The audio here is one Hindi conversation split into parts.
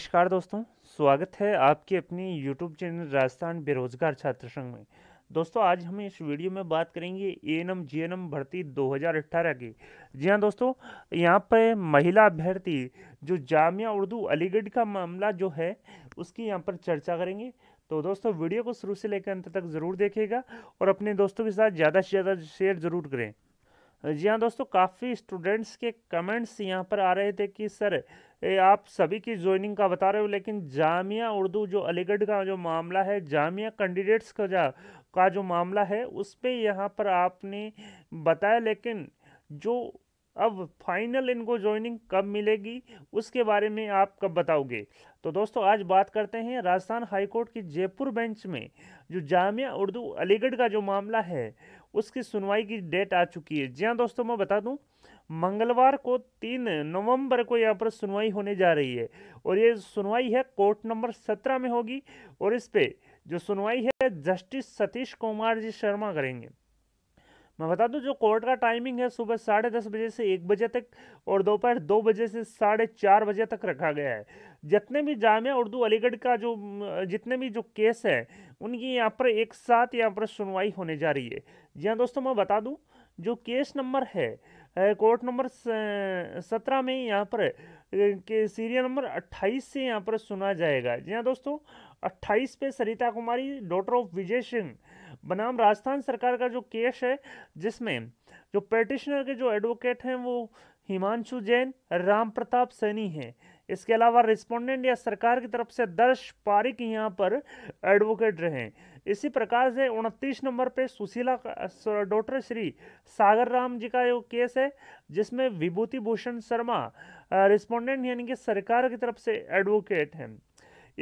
नमस्कार दोस्तों स्वागत है आपके अपनी YouTube चैनल राजस्थान बेरोजगार छात्र संघ में दोस्तों आज हम इस वीडियो में बात करेंगे A N M G N M भर्ती 2018 की जी हाँ दोस्तों यहाँ पर महिला अभ्यर्थी जो जामिया उर्दू अलीगढ़ का मामला जो है उसकी यहाँ पर चर्चा करेंगे तो दोस्तों वीडियो को शुरू से लेकर अंत तक ज़रूर देखेगा और अपने दोस्तों के साथ ज़्यादा से ज़्यादा शेयर ज़रूर करें जी हाँ दोस्तों काफ़ी स्टूडेंट्स के कमेंट्स यहाँ पर आ रहे थे कि सर आप सभी की ज्वाइनिंग का बता रहे हो लेकिन जामिया उर्दू जो अलीगढ़ का जो मामला है जामिया कैंडिडेट्स का जा का जो मामला है उस पर यहाँ पर आपने बताया लेकिन जो अब फाइनल इनको ज्वाइनिंग कब मिलेगी उसके बारे में आप कब बताओगे तो दोस्तों आज बात करते हैं राजस्थान हाईकोर्ट की जयपुर बेंच में जो जामिया उर्दू अलीगढ़ का जो मामला है उसकी सुनवाई की डेट आ चुकी है जी हाँ दोस्तों मैं बता दूँ मंगलवार को तीन नवंबर को यहाँ पर सुनवाई होने जा रही है और ये सुनवाई है कोर्ट नंबर सत्रह में होगी और इस पर जो सुनवाई है जस्टिस सतीश कुमार जी शर्मा करेंगे मैं बता दूं जो कोर्ट का टाइमिंग है सुबह साढ़े दस बजे से एक बजे तक और दोपहर दो बजे से साढ़े चार बजे तक रखा गया है जितने भी जामिया उर्दू अलीगढ़ का जो जितने भी जो केस है उनकी यहाँ पर एक साथ यहाँ पर सुनवाई होने जा रही है जी हाँ दोस्तों मैं बता दूँ जो केस नंबर है कोर्ट नंबर सत्रह में यहाँ पर के सीरियल नंबर अट्ठाईस से यहाँ पर सुना जाएगा जी हाँ दोस्तों अट्ठाईस पे सरिता कुमारी डॉटर ऑफ विजय सिंह बनाम राजस्थान सरकार का जो केस है जिसमें जो पेटिशनर के जो एडवोकेट हैं वो हिमांशु जैन राम प्रताप सैनी हैं इसके अलावा रिस्पोंडेंट या सरकार की तरफ से दर्श पारिक यहाँ पर एडवोकेट रहे इसी प्रकार से उनतीस नंबर पे सुशीला डॉक्टर श्री सागर राम जी का जो केस है जिसमें विभूति भूषण शर्मा रिस्पोंडेंट यानी कि सरकार की तरफ से एडवोकेट हैं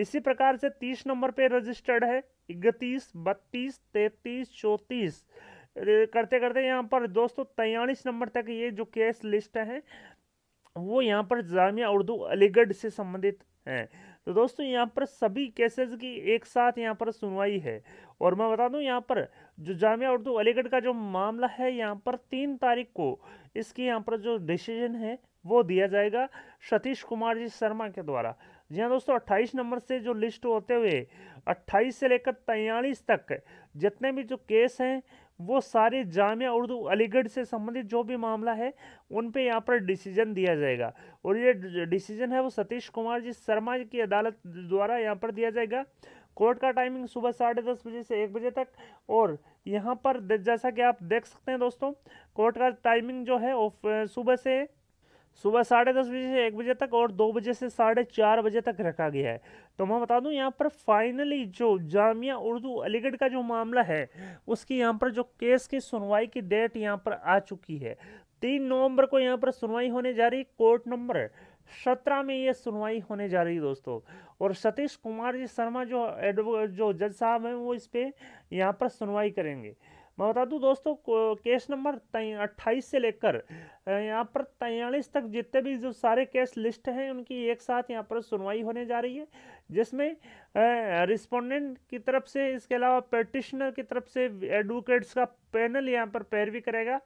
इसी प्रकार से तीस नंबर पे रजिस्टर्ड है इकतीस बत्तीस तैतीस चौंतीस करते करते यहाँ पर दोस्तों तैयलीस नंबर तक ये जो केस लिस्ट है वो यहाँ पर जामिया उर्दू अलीगढ़ से संबंधित हैं तो दोस्तों यहाँ पर सभी केसेस की एक साथ यहाँ पर सुनवाई है और मैं बता दूँ यहाँ पर जो जामिया उर्दू अलीगढ़ का जो मामला है यहाँ पर तीन तारीख को इसकी यहाँ पर जो डिसीजन है वो दिया जाएगा सतीश कुमार जी शर्मा के द्वारा जी हाँ दोस्तों 28 नंबर से जो लिस्ट होते हुए 28 से लेकर तैयलीस तक जितने भी जो केस हैं वो सारे जामिया उर्दू अलीगढ़ से संबंधित जो भी मामला है उन पे यहाँ पर डिसीजन दिया जाएगा और ये डिसीजन है वो सतीश कुमार जी शर्मा की अदालत द्वारा यहाँ पर दिया जाएगा कोर्ट का टाइमिंग सुबह साढ़े दस बजे से एक बजे तक और यहाँ पर जैसा कि आप देख सकते हैं दोस्तों कोर्ट का टाइमिंग जो है सुबह से सुबह साढ़े दस बजे से एक बजे तक और दो बजे से साढ़े चार बजे तक रखा गया है तो मैं बता दूं यहाँ पर फाइनली जो जामिया उर्दू अलीगढ़ का जो मामला है उसकी यहाँ पर जो केस की सुनवाई की डेट यहाँ पर आ चुकी है तीन नवंबर को यहाँ पर सुनवाई होने जा रही कोर्ट नंबर सत्रह में ये सुनवाई होने जा रही है दोस्तों और सतीश कुमार जी शर्मा जो एडवोकेट जो जज साहब हैं वो इस पर यहाँ पर सुनवाई करेंगे मैं बता दूं दोस्तों केस नंबर अट्ठाईस से लेकर यहाँ पर तैयलीस तक जितने भी जो सारे केस लिस्ट हैं उनकी एक साथ यहाँ पर सुनवाई होने जा रही है जिसमें रिस्पोंडेंट की तरफ से इसके अलावा पेटिशनर की तरफ से एडवोकेट्स का पैनल यहाँ पर पैरवी करेगा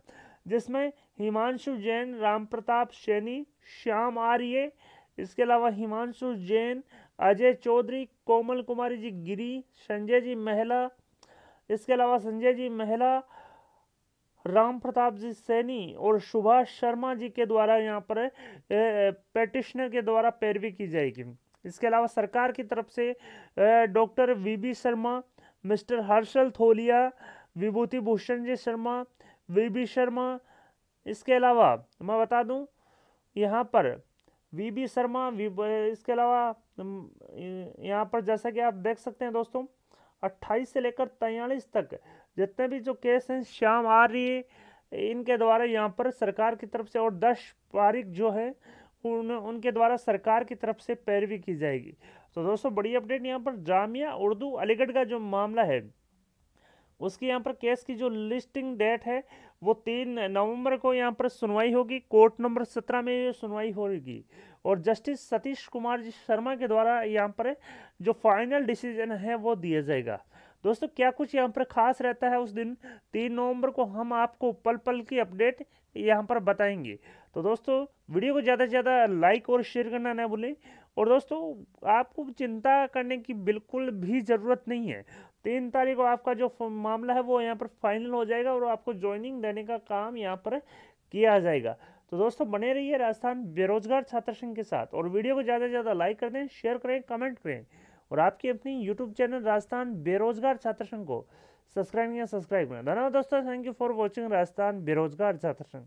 जिसमें हिमांशु जैन राम प्रताप सैनी श्याम आर्य इसके अलावा हिमांशु जैन अजय चौधरी कोमल कुमारी जी गिरी संजय जी महला इसके अलावा संजय जी महिला राम प्रताप जी सैनी और सुभाष शर्मा जी के द्वारा यहाँ पर पेटिशनर के द्वारा पैरवी की जाएगी इसके अलावा सरकार की तरफ से doctor V B Sharma mister Harshal Tholiya Vibhuti Bhushan ji Sharma V B Sharma इसके अलावा मैं बता दूं यहाँ पर वी बी शर्मा वी इसके अलावा यहाँ पर जैसा कि आप देख सकते हैं दोस्तों अट्ठाईस से लेकर तैयलीस तक जितने भी जो केस हैं शाम आ रही है इनके द्वारा यहाँ पर सरकार की तरफ से और दस पारिक जो है उन उनके द्वारा सरकार की तरफ से पैरवी की जाएगी तो दोस्तों बड़ी अपडेट यहाँ पर जामिया उर्दू अलीगढ़ का जो मामला है उसकी यहाँ पर केस की जो लिस्टिंग डेट है वो तीन नवंबर को यहाँ पर सुनवाई होगी कोर्ट नंबर सत्रह में ये सुनवाई होगी और जस्टिस सतीश कुमार जी शर्मा के द्वारा यहाँ पर जो फाइनल डिसीजन है वो दिया जाएगा दोस्तों क्या कुछ यहाँ पर खास रहता है उस दिन तीन नवंबर को हम आपको पल पल की अपडेट यहाँ पर बताएंगे तो दोस्तों वीडियो को ज़्यादा से ज़्यादा लाइक और शेयर करना ना भूलें और दोस्तों आपको चिंता करने की बिल्कुल भी ज़रूरत नहीं है तीन तारीख को आपका जो मामला है वो यहाँ पर फाइनल हो जाएगा और आपको ज्वाइनिंग देने का काम यहाँ पर किया जाएगा तो दोस्तों बने रहिए राजस्थान बेरोजगार छात्र संघ के साथ और वीडियो को ज़्यादा से ज़्यादा लाइक कर दें शेयर करें कमेंट करें और आपकी अपनी यूट्यूब चैनल राजस्थान बेरोजगार छात्र संघ को सब्सक्राइब या सब्सक्राइब करें धन्यवाद दोस्तों thank you for watching Rajasthan बेरोजगार छात्र संघ